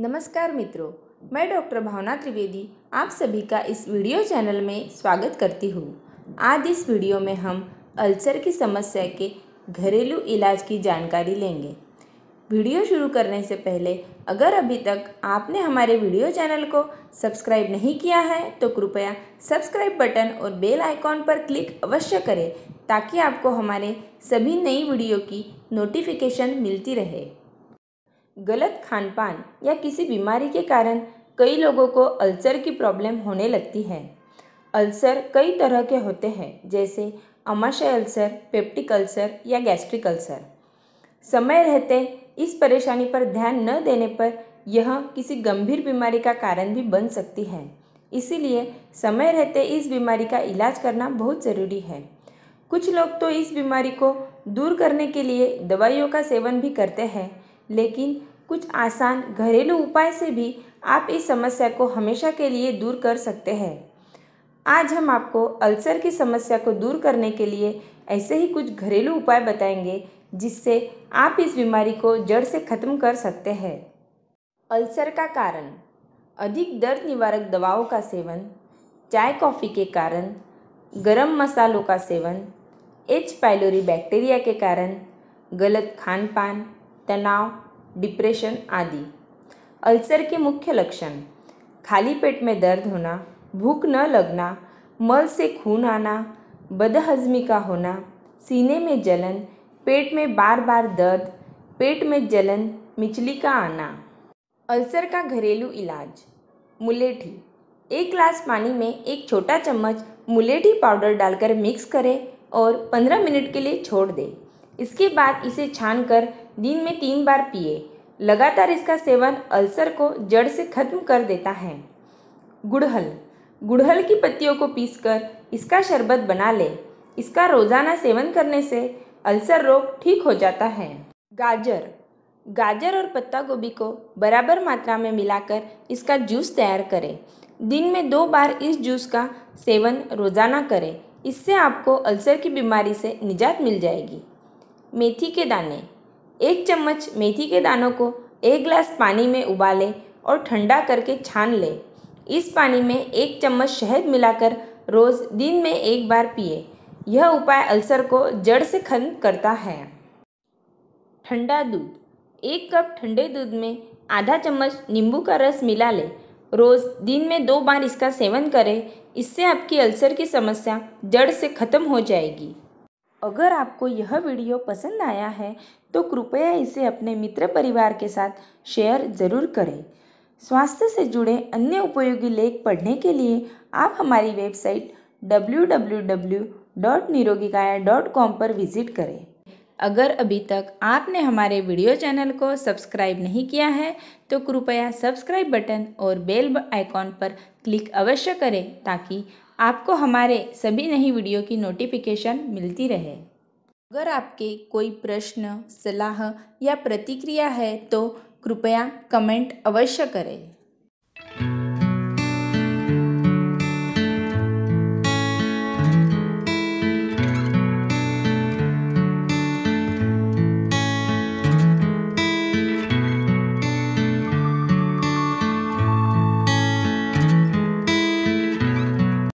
नमस्कार मित्रों मैं डॉक्टर भावना त्रिवेदी आप सभी का इस वीडियो चैनल में स्वागत करती हूँ आज इस वीडियो में हम अल्सर की समस्या के घरेलू इलाज की जानकारी लेंगे वीडियो शुरू करने से पहले अगर अभी तक आपने हमारे वीडियो चैनल को सब्सक्राइब नहीं किया है तो कृपया सब्सक्राइब बटन और बेल आइकॉन पर क्लिक अवश्य करें ताकि आपको हमारे सभी नई वीडियो की नोटिफिकेशन मिलती रहे गलत खान पान या किसी बीमारी के कारण कई लोगों को अल्सर की प्रॉब्लम होने लगती है अल्सर कई तरह के होते हैं जैसे अमाशय अल्सर पेप्टिक अल्सर या गैस्ट्रिक अल्सर समय रहते इस परेशानी पर ध्यान न देने पर यह किसी गंभीर बीमारी का कारण भी बन सकती है इसीलिए समय रहते इस बीमारी का इलाज करना बहुत ज़रूरी है कुछ लोग तो इस बीमारी को दूर करने के लिए दवाइयों का सेवन भी करते हैं लेकिन कुछ आसान घरेलू उपाय से भी आप इस समस्या को हमेशा के लिए दूर कर सकते हैं आज हम आपको अल्सर की समस्या को दूर करने के लिए ऐसे ही कुछ घरेलू उपाय बताएंगे जिससे आप इस बीमारी को जड़ से ख़त्म कर सकते हैं अल्सर का कारण अधिक दर्द निवारक दवाओं का सेवन चाय कॉफ़ी के कारण गरम मसालों का सेवन एच पाइलोरी बैक्टीरिया के कारण गलत खान पान तनाव डिप्रेशन आदि अल्सर के मुख्य लक्षण खाली पेट में दर्द होना भूख न लगना मल से खून आना बदहजमी का होना सीने में जलन पेट में बार बार दर्द पेट में जलन मिचली का आना अल्सर का घरेलू इलाज मुलेठी एक ग्लास पानी में एक छोटा चम्मच मुलेठी पाउडर डालकर मिक्स करें और 15 मिनट के लिए छोड़ दें इसके बाद इसे छानकर दिन में तीन बार पिए लगातार इसका सेवन अल्सर को जड़ से खत्म कर देता है गुड़हल गुड़हल की पत्तियों को पीसकर इसका शरबत बना ले इसका रोज़ाना सेवन करने से अल्सर रोग ठीक हो जाता है गाजर गाजर और पत्ता गोभी को बराबर मात्रा में मिलाकर इसका जूस तैयार करें दिन में दो बार इस जूस का सेवन रोज़ाना करें इससे आपको अल्सर की बीमारी से निजात मिल जाएगी मेथी के दाने एक चम्मच मेथी के दानों को एक गिलास पानी में उबालें और ठंडा करके छान लें इस पानी में एक चम्मच शहद मिलाकर रोज़ दिन में एक बार पिए यह उपाय अल्सर को जड़ से खत्म करता है ठंडा दूध एक कप ठंडे दूध में आधा चम्मच नींबू का रस मिला लें रोज़ दिन में दो बार इसका सेवन करें इससे आपकी अल्सर की समस्या जड़ से खत्म हो जाएगी अगर आपको यह वीडियो पसंद आया है तो कृपया इसे अपने मित्र परिवार के साथ शेयर ज़रूर करें स्वास्थ्य से जुड़े अन्य उपयोगी लेख पढ़ने के लिए आप हमारी वेबसाइट www.nirogikaya.com पर विजिट करें अगर अभी तक आपने हमारे वीडियो चैनल को सब्सक्राइब नहीं किया है तो कृपया सब्सक्राइब बटन और बेल आइकॉन पर क्लिक अवश्य करें ताकि आपको हमारे सभी नई वीडियो की नोटिफिकेशन मिलती रहे अगर आपके कोई प्रश्न सलाह या प्रतिक्रिया है तो कृपया कमेंट अवश्य करें